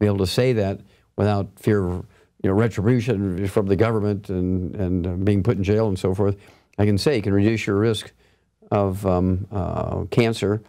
be able to say that without fear of you know, retribution from the government and, and uh, being put in jail and so forth, I can say can reduce your risk of um, uh, cancer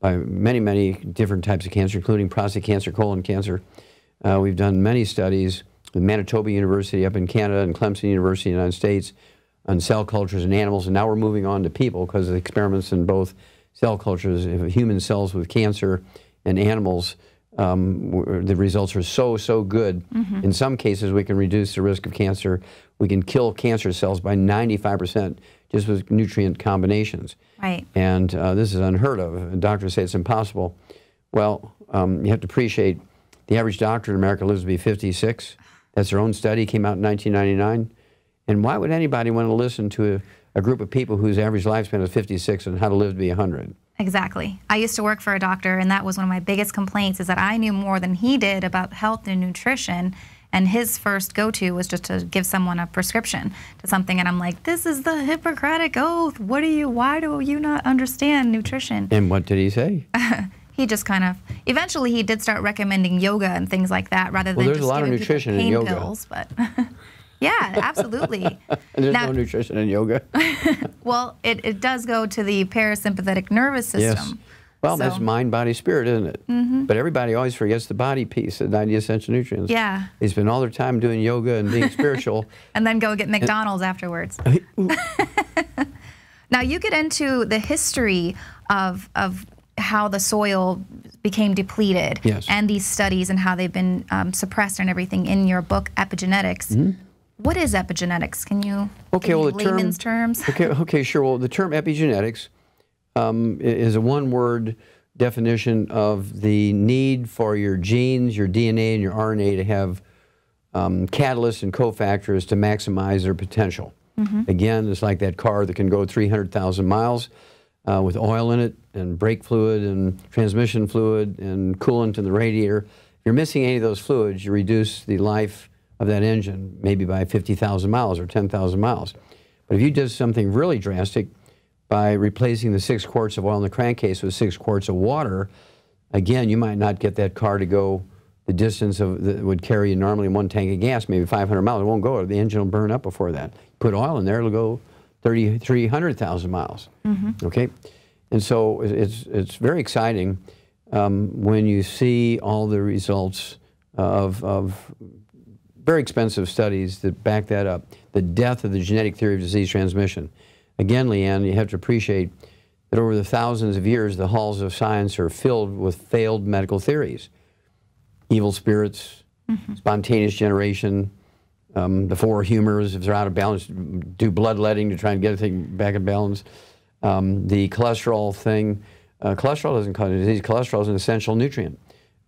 by many, many different types of cancer, including prostate cancer, colon cancer. Uh, we've done many studies with Manitoba University up in Canada and Clemson University in the United States on cell cultures and animals, and now we're moving on to people because the experiments in both cell cultures, human cells with cancer and animals um, the results are so, so good. Mm -hmm. In some cases, we can reduce the risk of cancer. We can kill cancer cells by 95% just with nutrient combinations. Right. And uh, this is unheard of. Doctors say it's impossible. Well, um, you have to appreciate the average doctor in America lives to be 56. That's their own study, came out in 1999. And why would anybody want to listen to a, a group of people whose average lifespan is 56 and how to live to be 100? Exactly. I used to work for a doctor, and that was one of my biggest complaints is that I knew more than he did about health and nutrition. And his first go to was just to give someone a prescription to something. And I'm like, this is the Hippocratic Oath. What do you, why do you not understand nutrition? And what did he say? he just kind of, eventually he did start recommending yoga and things like that rather well, than there's just a lot of nutrition pain yoga. pills. But Yeah, absolutely. and there's now, no nutrition in yoga. well, it, it does go to the parasympathetic nervous system. Yes. Well, so. that's mind, body, spirit, isn't it? Mm -hmm. But everybody always forgets the body piece, the 90 essential nutrients. Yeah. They spend all their time doing yoga and being spiritual. and then go get McDonald's and, afterwards. now, you get into the history of, of how the soil became depleted yes. and these studies and how they've been um, suppressed and everything in your book, Epigenetics. Mm -hmm. What is epigenetics? Can you okay? Well, the layman's term, terms. Okay, okay, sure. Well, the term epigenetics um, is a one-word definition of the need for your genes, your DNA, and your RNA to have um, catalysts and cofactors to maximize their potential. Mm -hmm. Again, it's like that car that can go 300,000 miles uh, with oil in it and brake fluid and transmission fluid and coolant in the radiator. If you're missing any of those fluids, you reduce the life of that engine, maybe by 50,000 miles or 10,000 miles. But if you did something really drastic by replacing the six quarts of oil in the crankcase with six quarts of water, again, you might not get that car to go the distance of that would carry you normally one tank of gas, maybe 500 miles. It won't go. The engine will burn up before that. Put oil in there, it'll go 30, 300,000 miles. Mm -hmm. Okay? And so it's, it's very exciting um, when you see all the results of, of very expensive studies that back that up, the death of the genetic theory of disease transmission. Again, Leanne, you have to appreciate that over the thousands of years, the halls of science are filled with failed medical theories. Evil spirits, mm -hmm. spontaneous generation, um, the four humors, if they're out of balance, do bloodletting to try and get everything back in balance. Um, the cholesterol thing, uh, cholesterol doesn't cause disease. Cholesterol is an essential nutrient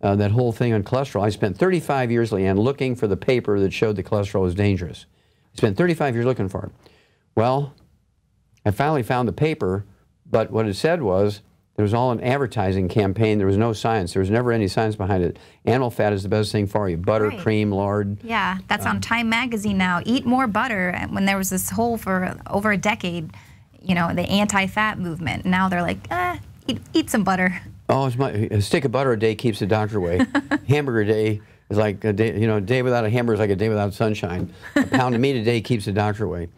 uh, that whole thing on cholesterol. I spent 35 years, Leanne, looking for the paper that showed that cholesterol was dangerous. I spent 35 years looking for it. Well, I finally found the paper, but what it said was there was all an advertising campaign. There was no science. There was never any science behind it. Animal fat is the best thing for you. Butter, right. cream, lard. Yeah, that's um, on Time Magazine now. Eat more butter. Uh, when there was this whole for over a decade, you know, the anti-fat movement. Now they're like, eh, eat, eat some butter. Oh, it's my a stick of butter a day keeps the doctor away. hamburger day is like a day, you know, a day without a hamburger is like a day without sunshine. A pound of meat a day keeps the doctor away.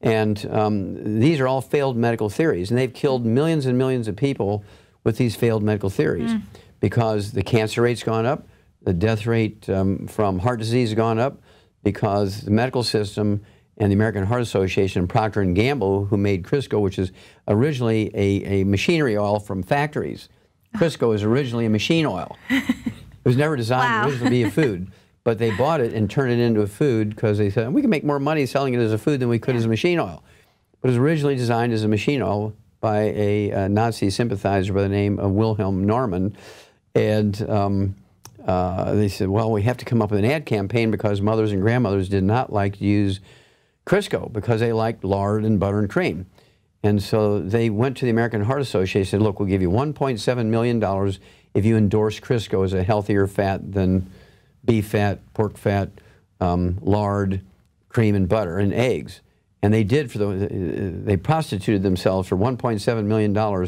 And um, these are all failed medical theories, and they've killed millions and millions of people with these failed medical theories mm. because the cancer rate's gone up, the death rate um, from heart disease has gone up, because the medical system and the American Heart Association, Procter and Gamble, who made Crisco, which is originally a, a machinery oil from factories, Crisco was originally a machine oil. it was never designed wow. originally to be a food. But they bought it and turned it into a food because they said, we can make more money selling it as a food than we could yeah. as a machine oil. But it was originally designed as a machine oil by a, a Nazi sympathizer by the name of Wilhelm Norman. And um, uh, they said, well, we have to come up with an ad campaign because mothers and grandmothers did not like to use Crisco because they liked lard and butter and cream. And so they went to the American Heart Association and said, look, we'll give you $1.7 million if you endorse Crisco as a healthier fat than beef fat, pork fat, um, lard, cream and butter, and eggs. And they did for the, they prostituted themselves for $1.7 million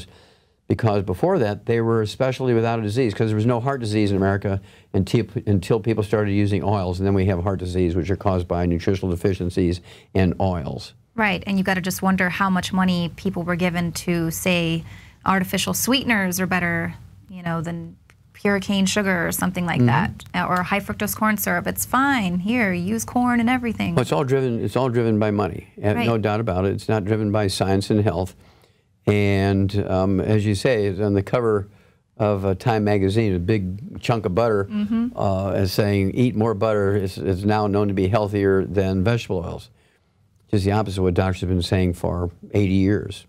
because before that they were especially without a disease because there was no heart disease in America until, until people started using oils. And then we have heart disease, which are caused by nutritional deficiencies and oils. Right, and you got to just wonder how much money people were given to say artificial sweeteners are better, you know, than pure cane sugar or something like mm -hmm. that, uh, or high fructose corn syrup. It's fine here. Use corn and everything. Well, it's all driven. It's all driven by money, right. no doubt about it. It's not driven by science and health. And um, as you say, it's on the cover of a Time magazine, a big chunk of butter, mm -hmm. uh, is saying eat more butter is, now known to be healthier than vegetable oils just the opposite of what doctors have been saying for 80 years.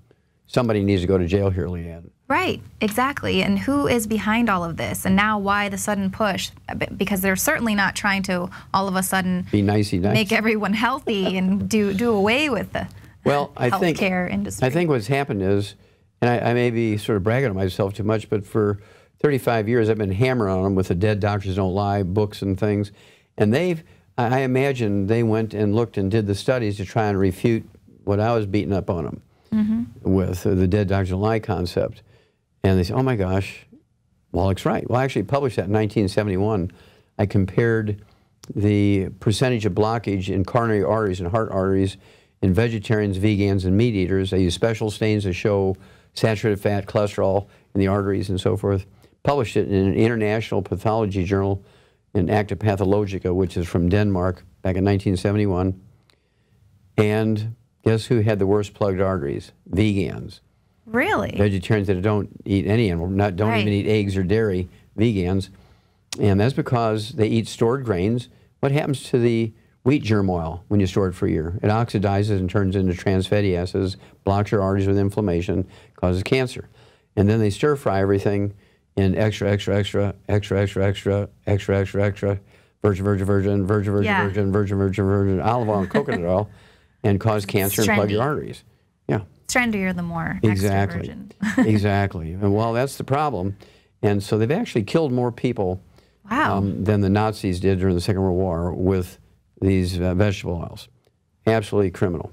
Somebody needs to go to jail here, Leanne. Right, exactly. And who is behind all of this? And now why the sudden push? Because they're certainly not trying to all of a sudden be nicey nice. make everyone healthy and do do away with the well, I healthcare think, industry. I think what's happened is, and I, I may be sort of bragging on myself too much, but for 35 years I've been hammering on them with the Dead Doctors Don't Lie books and things, and they've I, imagine they went and looked and did the studies to try and refute what I was beating up on them mm -hmm. with uh, the Dead Dr. Lie concept. And they said, oh my gosh, Wallach's right. Well, I actually published that in 1971. I compared the percentage of blockage in coronary arteries and heart arteries in vegetarians, vegans, and meat eaters. I used special stains to show saturated fat, cholesterol in the arteries, and so forth. Published it in an international pathology journal in Acta Pathologica, which is from Denmark back in 1971. And guess who had the worst plugged arteries? Vegans. Really? Vegetarians that don't eat any animal, not, don't right. even eat eggs or dairy, vegans. And that's because they eat stored grains. What happens to the wheat germ oil when you store it for a year? It oxidizes and turns into trans fatty acids, blocks your arteries with inflammation, causes cancer. And then they stir fry everything and extra, extra, extra, extra, extra, extra, extra, extra, extra, virgin, virgin, virgin, virgin, virgin, yeah. virgin, virgin, virgin, virgin, olive oil and coconut oil, and cause cancer and plug your arteries. Yeah. It's trendier the more exactly. exactly. And well, that's the problem. And so they've actually killed more people wow. um, than the Nazis did during the Second World War with these uh, vegetable oils. Absolutely criminal.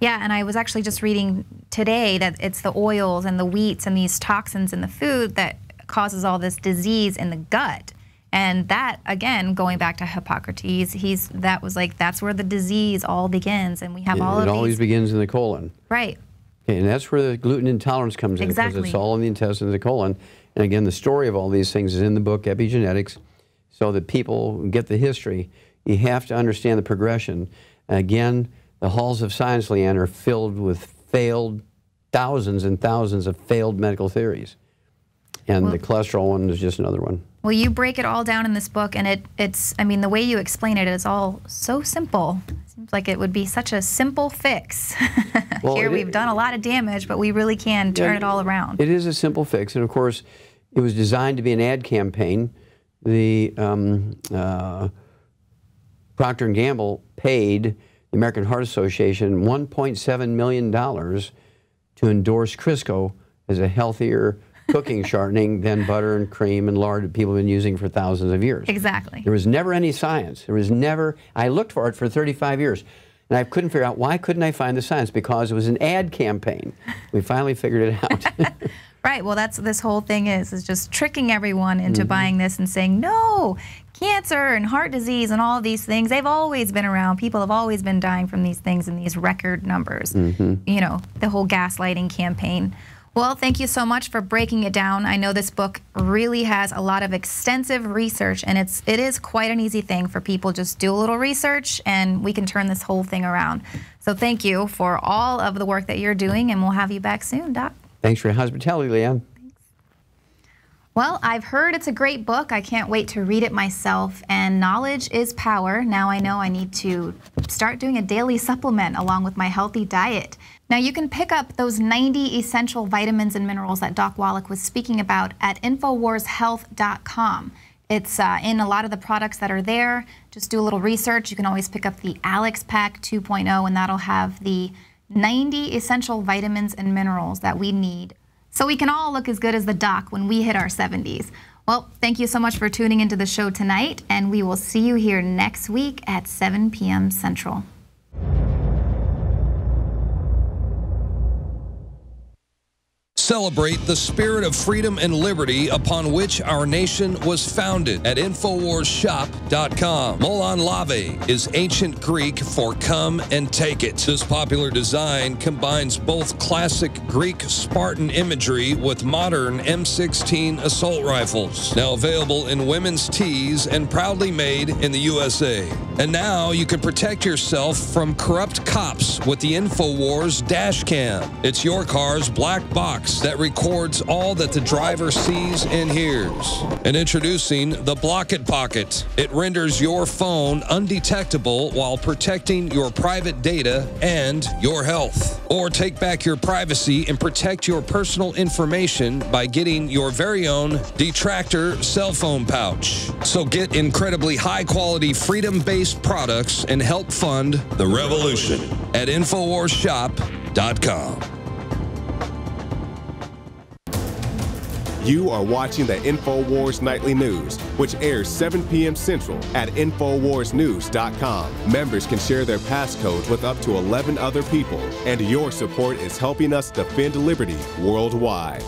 Yeah, and I was actually just reading today that it's the oils and the wheats and these toxins in the food that causes all this disease in the gut. And that again, going back to Hippocrates, he's that was like that's where the disease all begins, and we have all of it always begins in the colon. Right. Okay, and that's where the gluten intolerance comes in because it's all in the intestines, the colon. And again, the story of all these things is in the book Epigenetics, so that people get the history. You have to understand the progression. And again, the halls of science, Leanne, are filled with failed thousands and thousands of failed medical theories and well, the cholesterol one is just another one. Well, you break it all down in this book, and it, it's, I mean, the way you explain it is all so simple. It seems like it would be such a simple fix. well, Here we've is, done a lot of damage, but we really can turn yeah, it all around. It is a simple fix, and of course, it was designed to be an ad campaign. The um, uh, Procter & Gamble paid the American Heart Association $1.7 million to endorse Crisco as a healthier, cooking shortening than butter and cream and lard that people have been using for thousands of years. Exactly. There was never any science. There was never, I looked for it for 35 years. And I couldn't figure out why couldn't I find the science because it was an ad campaign. We finally figured it out. right. Well, that's this whole thing is is just tricking everyone into mm -hmm. buying this and saying no, cancer and heart disease and all these things they've always been around. People have always been dying from these things in these record numbers. Mm -hmm. You know, the whole gaslighting campaign. Well, thank you so much for breaking it down. I know this book really has a lot of extensive research, and it's it is quite an easy thing for people just do a little research, and we can turn this whole thing around. So thank you for all of the work that you're doing, and we'll have you back soon, Doc. Thanks for your hospitality, Leanne. Thanks. Well, I've heard it's a great book. I can't wait to read it myself. And knowledge is power. Now I know I need to start doing a daily supplement along with my healthy diet. Now, you can pick up those 90 essential vitamins and minerals that Doc Wallach was speaking about at InfoWarsHealth.com. It's uh, in a lot of the products that are there. Just do a little research. You can always pick up the Alex Pack 2.0, and that'll have the 90 essential vitamins and minerals that we need so we can all look as good as the doc when we hit our 70s. Well, thank you so much for tuning into the show tonight, and we will see you here next week at 7 p.m. Central. Celebrate the spirit of freedom and liberty upon which our nation was founded at InfoWarsShop.com. Molon Lave is ancient Greek for come and take it. This popular design combines both classic Greek Spartan imagery with modern M16 assault rifles. Now available in women's tees and proudly made in the USA. And now you can protect yourself from corrupt cops with the InfoWars dash cam. It's your car's black box that records all that the driver sees and hears. And introducing the Blocket Pocket. It renders your phone undetectable while protecting your private data and your health. Or take back your privacy and protect your personal information by getting your very own Detractor cell phone pouch. So get incredibly high quality freedom based products and help fund the revolution at InfoWarsShop.com. You are watching the InfoWars Nightly News, which airs 7 p.m. Central at InfoWarsNews.com. Members can share their passcodes with up to 11 other people, and your support is helping us defend liberty worldwide.